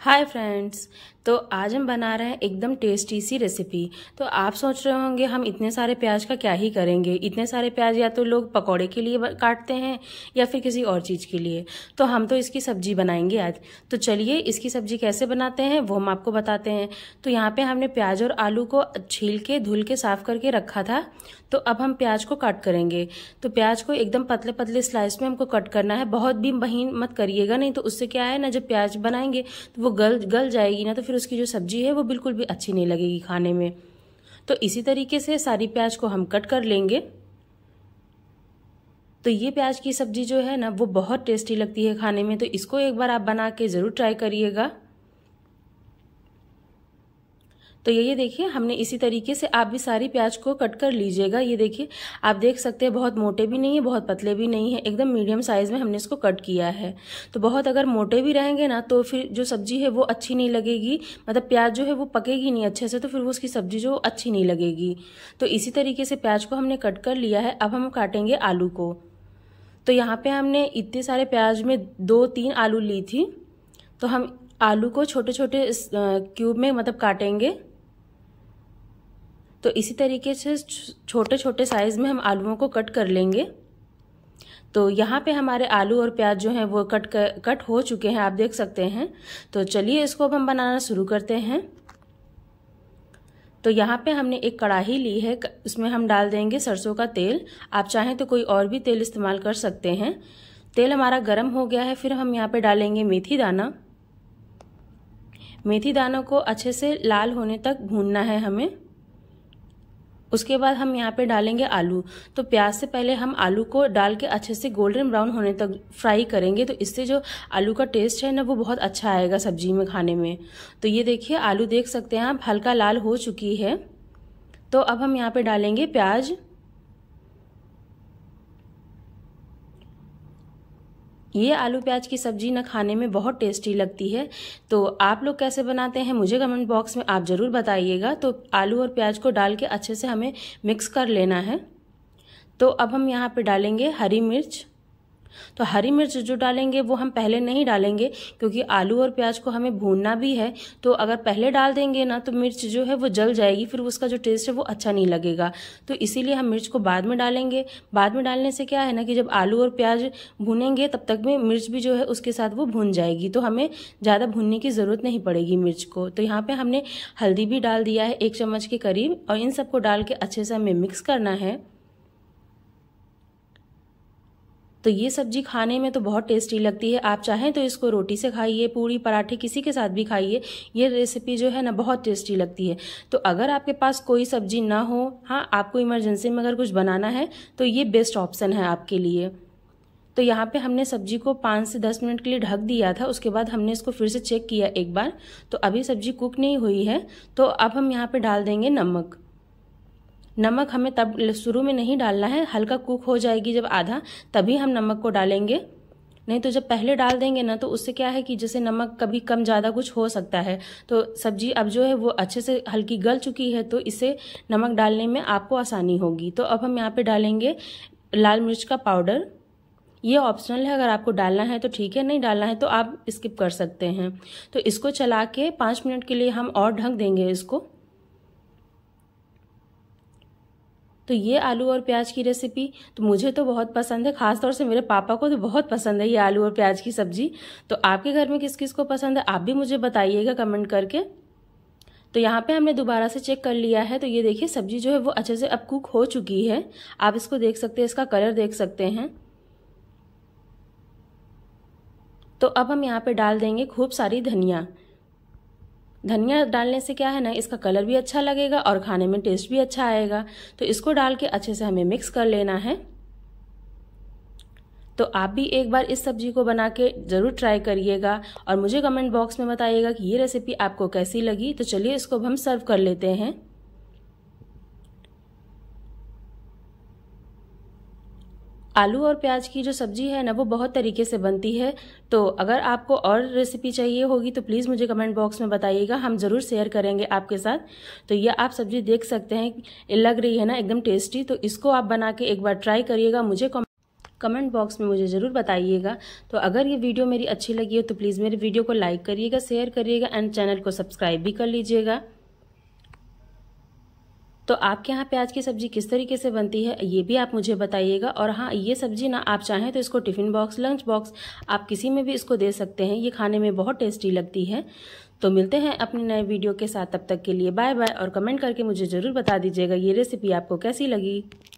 Hi friends, तो आज हम बना रहे हैं एकदम टेस्टी सी रेसिपी तो आप सोच रहे होंगे हम इतने सारे प्याज का क्या ही करेंगे इतने सारे प्याज या तो लोग पकौड़े के लिए काटते हैं या फिर किसी और चीज़ के लिए तो हम तो इसकी सब्जी बनाएंगे आज तो चलिए इसकी सब्जी कैसे बनाते हैं वो हम आपको बताते हैं तो यहाँ पर हमने प्याज और आलू को छील के धुल के साफ़ करके रखा था तो अब हम प्याज को काट करेंगे तो प्याज को एकदम पतले पतले स्लाइस में हमको कट करना है बहुत भी महीन मत करिएगा नहीं तो उससे क्या है ना जब प्याज बनाएंगे तो वो गल गल जाएगी ना तो फिर उसकी जो सब्जी है वो बिल्कुल भी अच्छी नहीं लगेगी खाने में तो इसी तरीके से सारी प्याज को हम कट कर लेंगे तो ये प्याज की सब्जी जो है ना वो बहुत टेस्टी लगती है खाने में तो इसको एक बार आप बना के ज़रूर ट्राई करिएगा तो ये देखिए हमने इसी तरीके से आप भी सारी प्याज को कट कर लीजिएगा ये देखिए आप देख सकते हैं बहुत मोटे भी नहीं है बहुत पतले भी नहीं है एकदम मीडियम साइज़ में हमने इसको कट किया है तो बहुत अगर मोटे भी रहेंगे ना तो फिर जो सब्ज़ी है वो अच्छी नहीं लगेगी मतलब प्याज जो है वो पकेगी नहीं अच्छे से तो फिर वो उसकी सब्ज़ी जो अच्छी नहीं लगेगी तो इसी तरीके से प्याज को हमने कट कर लिया है अब हम काटेंगे आलू को तो यहाँ पे हमने इतने सारे प्याज में दो तीन आलू ली थी तो हम आलू को छोटे छोटे क्यूब में मतलब काटेंगे तो इसी तरीके से छोटे छोटे साइज़ में हम आलूओं को कट कर लेंगे तो यहाँ पे हमारे आलू और प्याज जो हैं वो कट कर, कट हो चुके हैं आप देख सकते हैं तो चलिए इसको अब हम बनाना शुरू करते हैं तो यहाँ पे हमने एक कढ़ाही ली है उसमें हम डाल देंगे सरसों का तेल आप चाहें तो कोई और भी तेल इस्तेमाल कर सकते हैं तेल हमारा गर्म हो गया है फिर हम यहाँ पे डालेंगे मेथी दाना मेथी दानों को अच्छे से लाल होने तक भूनना है हमें उसके बाद हम यहाँ पे डालेंगे आलू तो प्याज से पहले हम आलू को डाल के अच्छे से गोल्डन ब्राउन होने तक फ्राई करेंगे तो इससे जो आलू का टेस्ट है ना वो बहुत अच्छा आएगा सब्जी में खाने में तो ये देखिए आलू देख सकते हैं आप हल्का लाल हो चुकी है तो अब हम यहाँ पे डालेंगे प्याज ये आलू प्याज की सब्जी ना खाने में बहुत टेस्टी लगती है तो आप लोग कैसे बनाते हैं मुझे कमेंट बॉक्स में आप ज़रूर बताइएगा तो आलू और प्याज को डाल के अच्छे से हमें मिक्स कर लेना है तो अब हम यहाँ पे डालेंगे हरी मिर्च तो हरी मिर्च जो डालेंगे वो हम पहले नहीं डालेंगे क्योंकि आलू और प्याज को हमें भूनना भी है तो अगर पहले डाल देंगे ना तो मिर्च जो है वो जल जाएगी फिर उसका जो टेस्ट है वो अच्छा नहीं लगेगा तो इसीलिए हम मिर्च को बाद में डालेंगे बाद में डालने से क्या है ना कि जब आलू और प्याज भूनेंगे तब तक में मिर्च भी जो है उसके साथ वो भून जाएगी तो हमें ज़्यादा भूनने की ज़रूरत नहीं पड़ेगी मिर्च को तो यहाँ पर हमने हल्दी भी डाल दिया है एक चम्मच के करीब और इन सबको डाल के अच्छे से हमें मिक्स करना है तो ये सब्जी खाने में तो बहुत टेस्टी लगती है आप चाहें तो इसको रोटी से खाइए पूरी पराठे किसी के साथ भी खाइए ये रेसिपी जो है ना बहुत टेस्टी लगती है तो अगर आपके पास कोई सब्जी ना हो हाँ आपको इमरजेंसी में अगर कुछ बनाना है तो ये बेस्ट ऑप्शन है आपके लिए तो यहाँ पे हमने सब्जी को पाँच से दस मिनट के लिए ढक दिया था उसके बाद हमने इसको फिर से चेक किया एक बार तो अभी सब्जी कुक नहीं हुई है तो अब हम यहाँ पे डाल देंगे नमक नमक हमें तब शुरू में नहीं डालना है हल्का कुक हो जाएगी जब आधा तभी हम नमक को डालेंगे नहीं तो जब पहले डाल देंगे ना तो उससे क्या है कि जैसे नमक कभी कम ज़्यादा कुछ हो सकता है तो सब्जी अब जो है वो अच्छे से हल्की गल चुकी है तो इसे नमक डालने में आपको आसानी होगी तो अब हम यहाँ पे डालेंगे लाल मिर्च का पाउडर ये ऑप्शनल है अगर आपको डालना है तो ठीक है नहीं डालना है तो आप स्किप कर सकते हैं तो इसको चला के पाँच मिनट के लिए हम और ढक देंगे इसको तो ये आलू और प्याज की रेसिपी तो मुझे तो बहुत पसंद है ख़ासतौर से मेरे पापा को तो बहुत पसंद है ये आलू और प्याज की सब्ज़ी तो आपके घर में किस किस को पसंद है आप भी मुझे बताइएगा कमेंट करके तो यहाँ पे हमने दोबारा से चेक कर लिया है तो ये देखिए सब्ज़ी जो है वो अच्छे से अब कुक हो चुकी है आप इसको देख सकते हैं इसका कलर देख सकते हैं तो अब हम यहाँ पे डाल देंगे खूब सारी धनिया धनिया डालने से क्या है ना इसका कलर भी अच्छा लगेगा और खाने में टेस्ट भी अच्छा आएगा तो इसको डाल के अच्छे से हमें मिक्स कर लेना है तो आप भी एक बार इस सब्जी को बना के ज़रूर ट्राई करिएगा और मुझे कमेंट बॉक्स में बताइएगा कि ये रेसिपी आपको कैसी लगी तो चलिए इसको हम सर्व कर लेते हैं आलू और प्याज की जो सब्ज़ी है ना वो बहुत तरीके से बनती है तो अगर आपको और रेसिपी चाहिए होगी तो प्लीज़ मुझे कमेंट बॉक्स में बताइएगा हम ज़रूर शेयर करेंगे आपके साथ तो ये आप सब्ज़ी देख सकते हैं लग रही है ना एकदम टेस्टी तो इसको आप बना के एक बार ट्राई करिएगा मुझे कमेंट बॉक्स में मुझे ज़रूर बताइएगा तो अगर ये वीडियो मेरी अच्छी लगी हो तो प्लीज़ मेरे वीडियो को लाइक करिएगा शेयर करिएगा एंड चैनल को सब्सक्राइब भी कर लीजिएगा तो आपके यहाँ प्याज की सब्जी किस तरीके से बनती है ये भी आप मुझे बताइएगा और हाँ ये सब्जी ना आप चाहें तो इसको टिफ़िन बॉक्स लंच बॉक्स आप किसी में भी इसको दे सकते हैं ये खाने में बहुत टेस्टी लगती है तो मिलते हैं अपने नए वीडियो के साथ तब तक के लिए बाय बाय और कमेंट करके मुझे ज़रूर बता दीजिएगा ये रेसिपी आपको कैसी लगी